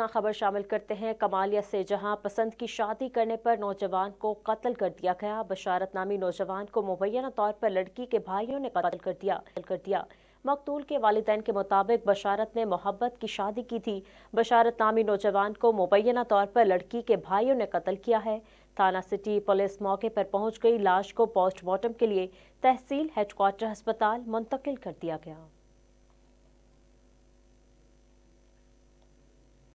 खौफनाक खबर शामिल करते हैं कमालिया से जहां पसंद की शादी करने पर नौजवान को कत्ल कर दिया गया बशारत नामी नौजवान को मुबैना तौर पर लड़की के भाइयों ने कत्ल कर दिया कर दिया मकतूल के वालदेन के मुताबिक बशारत ने मोहब्बत की शादी की थी बशारत नामी नौजवान को मुबैना तौर पर लड़की के भाइयों ने कत्ल किया है थाना सिटी पुलिस मौके पर पहुंच गई लाश को पोस्टमार्टम के लिए तहसील हेडक्वार्टर अस्पताल मुंतकिल कर दिया गया